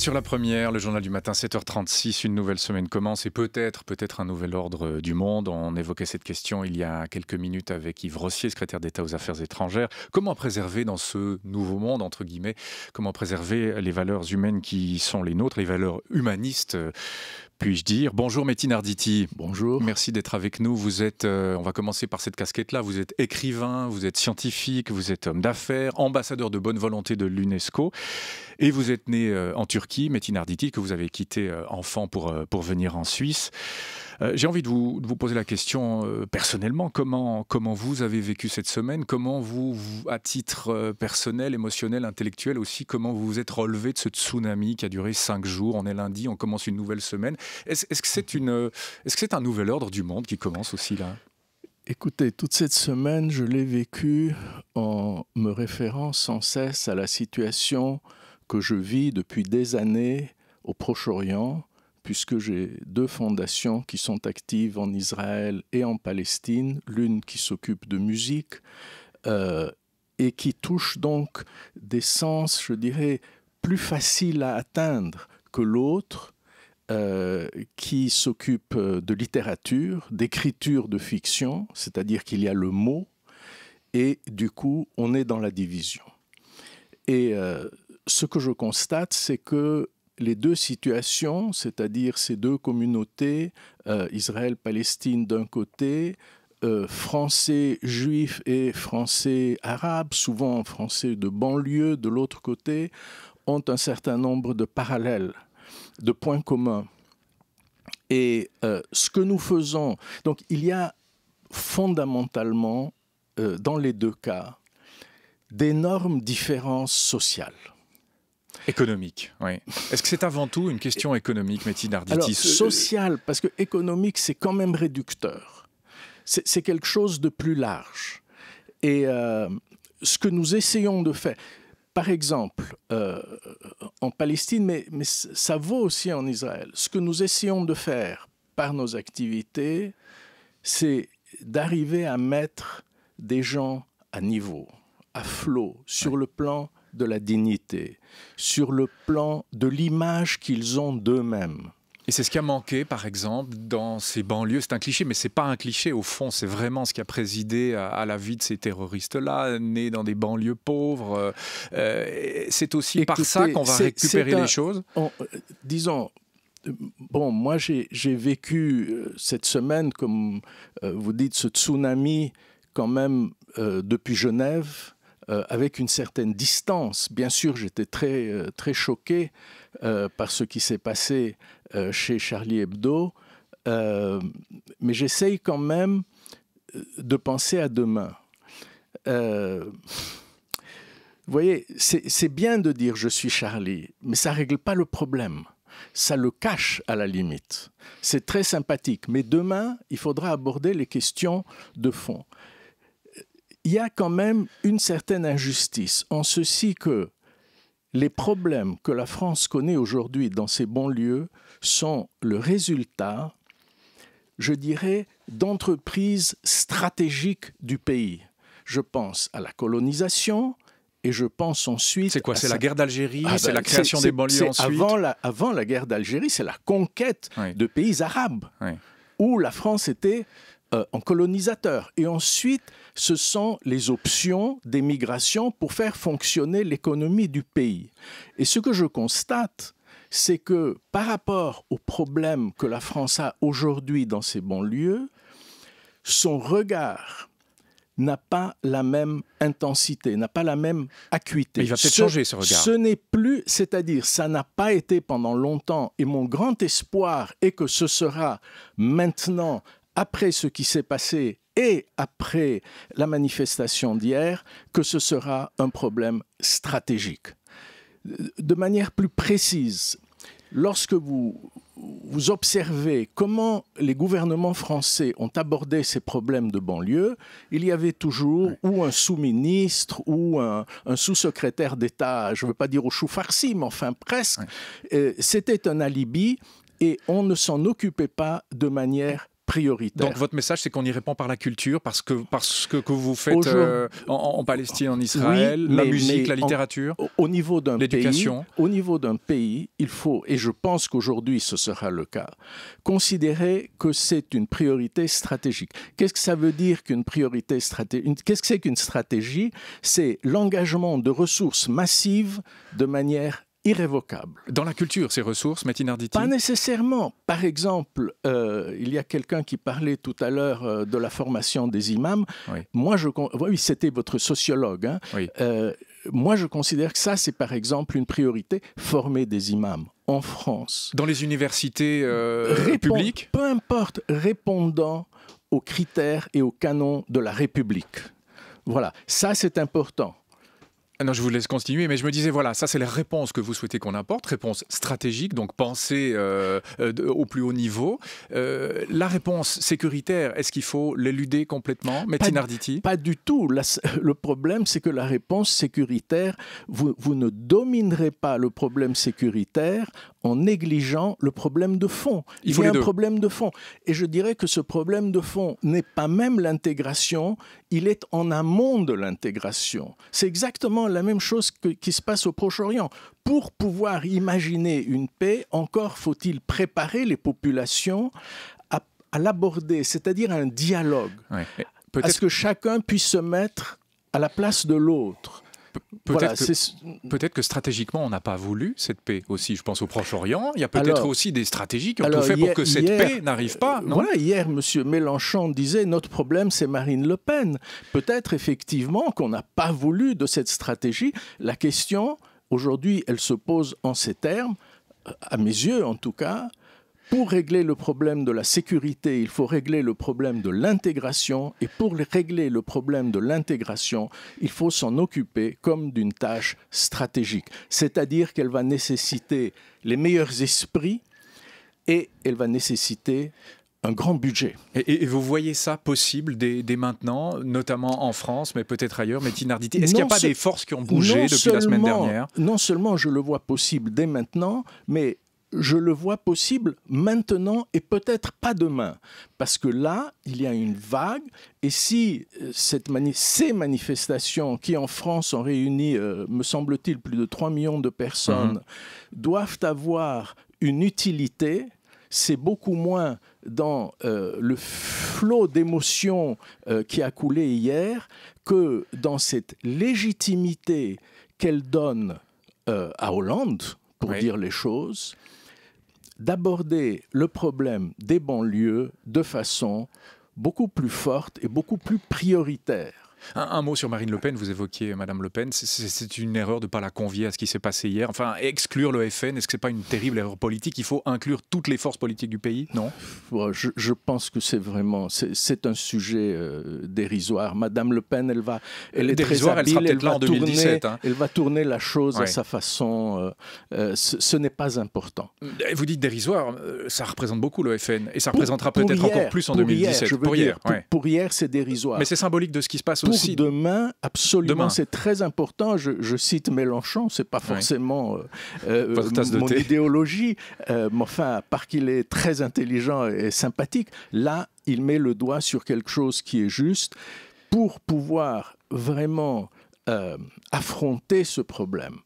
Sur la première, le journal du matin, 7h36, une nouvelle semaine commence et peut-être, peut-être un nouvel ordre euh, du monde. On évoquait cette question il y a quelques minutes avec Yves Rossier, secrétaire d'État aux Affaires étrangères. Comment préserver dans ce nouveau monde, entre guillemets, comment préserver les valeurs humaines qui sont les nôtres, les valeurs humanistes euh, puis-je dire. Bonjour Metin Arditi. Bonjour. Merci d'être avec nous. Vous êtes, euh, on va commencer par cette casquette-là, vous êtes écrivain, vous êtes scientifique, vous êtes homme d'affaires, ambassadeur de bonne volonté de l'UNESCO. Et vous êtes né euh, en Turquie, Metin Arditi, que vous avez quitté euh, enfant pour, pour venir en Suisse. Euh, j'ai envie de vous, poser la question euh, personnellement, comment, comment vous avez vécu cette semaine Comment vous, à titre euh, personnel, émotionnel, intellectuel aussi, comment vous vous êtes relevé de ce tsunami qui a duré cinq jours On est lundi, on commence une nouvelle semaine. Est-ce est -ce que c'est est -ce un nouvel ordre du monde qui commence aussi là Écoutez, toute cette semaine, je l'ai vécu en me référant sans cesse à la situation que je vis depuis des années au Proche-Orient, puisque j'ai deux fondations qui sont actives en Israël et en Palestine, l'une qui s'occupe de musique euh, et qui touche donc des sens, je dirais, plus faciles à atteindre que l'autre, euh, qui s'occupe euh, de littérature, d'écriture de fiction, c'est-à-dire qu'il y a le mot, et du coup, on est dans la division. Et ce que je constate, c'est que les deux situations, c'est-à-dire ces deux communautés, euh, Israël-Palestine d'un côté, euh, français juifs et français arabes, souvent français de banlieue de l'autre côté, ont un certain nombre de parallèles, de points communs. Et euh, ce que nous faisons, donc il y a fondamentalement, dans les deux cas, d'énormes différences sociales. Économique, oui. Est-ce que c'est avant tout une question économique, Alors, Sociale, parce que économique, c'est quand même réducteur. C'est quelque chose de plus large. Et euh, ce que nous essayons de faire, par exemple, euh, en Palestine, mais, ça vaut aussi en Israël, ce que nous essayons de faire par nos activités, c'est d'arriver à mettre des gens à niveau, à flot, sur le plan de la dignité, sur le plan de l'image qu'ils ont d'eux-mêmes. Et c'est ce qui a manqué, par exemple, dans ces banlieues. C'est un cliché, mais c'est pas un cliché au fond. C'est vraiment ce qui a présidé à, la vie de ces terroristes-là, nés dans des banlieues pauvres. Euh, c'est aussi par ça qu'on va récupérer les choses. Euh, disons. Euh, bon, moi j'ai vécu cette semaine, comme vous dites, ce tsunami quand même depuis Genève, euh, avec une certaine distance. Bien sûr, j'étais très, euh, très choqué euh, par ce qui s'est passé chez Charlie Hebdo, mais j'essaye quand même de penser à demain. vous voyez, c'est bien de dire je suis Charlie, mais ça ne règle pas le problème ça le cache à la limite. C'est très sympathique. Mais demain, il faudra aborder les questions de fond il y a quand même une certaine injustice en ceci que les problèmes que la France connaît aujourd'hui dans ses banlieues sont le résultat, je dirais, d'entreprises stratégiques du pays. Je pense à la colonisation, et je pense ensuite. C'est quoi C'est la guerre d'Algérie ah, C'est la ben, création des banlieues ensuite avant la, avant la guerre d'Algérie, c'est la conquête de pays arabes, où la France était euh, en colonisateur. Et ensuite, ce sont les options des migrations pour faire fonctionner l'économie du pays. Et ce que je constate, c'est que par rapport aux problèmes que la France a aujourd'hui dans ses banlieues, son regard n'a pas la même intensité, n'a pas la même acuité. il va peut-être changer ce regard. Ce n'est plus, c'est-à-dire, ça n'a pas été pendant longtemps, et mon grand espoir est que ce sera maintenant après ce qui s'est passé et après la manifestation d'hier que ce sera un problème stratégique. De manière plus précise, lorsque vous, vous observez comment les gouvernements français ont abordé ces problèmes de banlieue, il y avait toujours ou un sous-ministre ou un, sous-secrétaire d'État, je ne veux pas dire au chou farci, mais enfin presque, euh, c'était un alibi et on ne s'en occupait pas de manière donc votre message, c'est qu'on y répond par la culture, parce que, parce que, que vous faites euh, en, Palestine, en Israël, la musique, la littérature, l'éducation au niveau d'un pays, au niveau d'un pays, il faut, et je pense qu'aujourd'hui ce sera le cas, considérer que c'est une priorité stratégique. Qu'est-ce que ça veut dire qu'une priorité stratégique Qu'est-ce que c'est qu'une stratégie C'est l'engagement de ressources massives de manière irrévocable. Dans la culture, ces ressources, Métinarditi Pas nécessairement. Par exemple, euh, il y a quelqu'un qui parlait tout à l'heure euh, de la formation des imams. Oui. Moi, je... Oui, c'était votre sociologue. Hein. Euh, moi, je considère que ça, c'est par exemple une priorité, former des imams en France. Dans les universités publiques Peu importe, répondant aux critères et aux canons de la République. Voilà, ça c'est important. Ah non, je vous laisse continuer, mais je me disais, voilà, ça c'est la réponse que vous souhaitez qu'on apporte, réponse stratégique, donc pensée euh, euh, au plus haut niveau. Euh, la réponse sécuritaire, est-ce qu'il faut l'éluder complètement, pas, pas du tout. le problème, c'est que la réponse sécuritaire, vous, ne dominerez pas le problème sécuritaire en négligeant le problème de fond. Il, y a un problème de fond. Et je dirais que ce problème de fond n'est pas même l'intégration, il est en amont de l'intégration. C'est exactement la même chose qui se passe au Proche-Orient. Pour pouvoir imaginer une paix, encore faut-il préparer les populations à, l'aborder, c'est-à-dire un dialogue, ouais. ce que chacun puisse se mettre à la place de l'autre. Peut-être que, stratégiquement, on n'a pas voulu cette paix aussi. Je pense au Proche-Orient. Il y a peut-être aussi des stratégies qui ont fait pour que cette paix n'arrive pas. Euh, voilà, hier, M. Mélenchon disait notre problème, c'est Marine Le Pen. Peut-être effectivement qu'on n'a pas voulu de cette stratégie. La question, aujourd'hui, elle se pose en ces termes. Euh, à mes yeux, en tout cas, pour régler le problème de la sécurité, il faut régler le problème de l'intégration. Et pour régler le problème de l'intégration, il faut s'en occuper comme d'une tâche stratégique. C'est-à-dire qu'elle va nécessiter les meilleurs esprits et elle va nécessiter un grand budget. Et, vous voyez ça possible dès, maintenant, notamment en France, mais peut-être ailleurs, mais Tinardité Est-ce qu'il n'y a pas des forces qui ont bougé depuis la semaine dernière Non seulement je le vois possible dès maintenant, mais je le vois possible maintenant et peut-être pas demain. Parce que là, il y a une vague. Et si euh, ces manifestations, qui en France ont réuni, euh, me semble-t-il, plus de 3 millions de personnes, mhm. doivent avoir une utilité, c'est beaucoup moins dans euh, le flot d'émotions qui a coulé hier que dans cette légitimité qu'elle donne à Hollande pour dire les choses, d'aborder le problème des banlieues de façon beaucoup plus forte et beaucoup plus prioritaire. Un, mot sur Marine Le Pen, vous évoquiez Madame Le Pen, c'est une erreur de ne pas la convier à ce qui s'est passé hier. Enfin, exclure le FN, est-ce que ce n'est pas une terrible erreur politique Il faut inclure toutes les forces politiques du pays, non je, pense que c'est vraiment, c'est un sujet euh, dérisoire. Madame Le Pen, elle va, elle est très habile, elle, va tourner, hein. elle va tourner la chose à sa façon. Euh, euh, ce, n'est pas important. Vous dites dérisoire, ça représente beaucoup le FN et ça représentera peut-être encore plus en 2017. pour, hier, pour hier, c'est dérisoire. Mais c'est symbolique de ce qui se passe pour demain, absolument, c'est très important. Je, cite Mélenchon, c'est pas forcément euh, euh, mon idéologie, euh, mais enfin, par qu'il est très intelligent et sympathique, là, il met le doigt sur quelque chose qui est juste pour pouvoir vraiment affronter ce problème.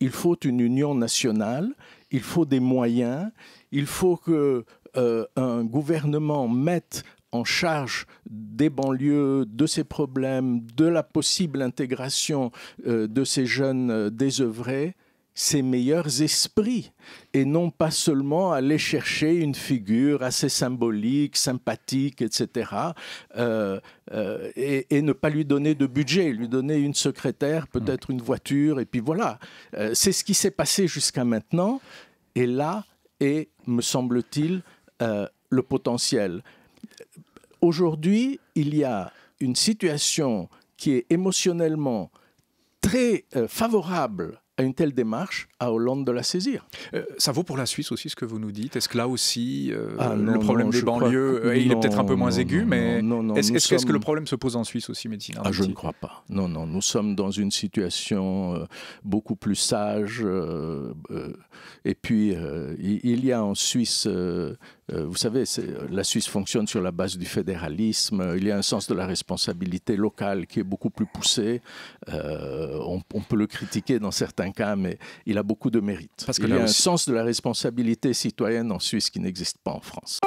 Il faut une union nationale, il faut des moyens, il faut que un gouvernement mette en charge des banlieues, de ces problèmes, de la possible intégration euh, de ces jeunes euh, désœuvrés, ses meilleurs esprits et non pas seulement aller chercher une figure assez symbolique, sympathique, etc. Euh, et, ne pas lui donner de budget, lui donner une secrétaire, peut-être une voiture, et puis voilà. C'est ce qui s'est passé jusqu'à maintenant et là est, me semble-t-il, le potentiel. Aujourd'hui, il y a une situation qui est émotionnellement très euh, favorable à une telle démarche à Hollande de la saisir. Euh, ça vaut pour la Suisse aussi ce que vous nous dites. Est-ce que là aussi, euh, ah le problème des banlieues, euh, il est peut-être un peu moins aigu, mais est-ce que le problème se pose en Suisse aussi, médecine ah, Je ne crois pas. Non, non, nous sommes dans une situation beaucoup plus sage. et puis, il y a en Suisse vous savez, la Suisse fonctionne sur la base du fédéralisme. Il y a un sens de la responsabilité locale qui est beaucoup plus poussé. on, on, peut le critiquer dans certains cas, mais il a beaucoup de mérite. Parce qu'il y a un sens de la responsabilité citoyenne en Suisse qui n'existe pas en France.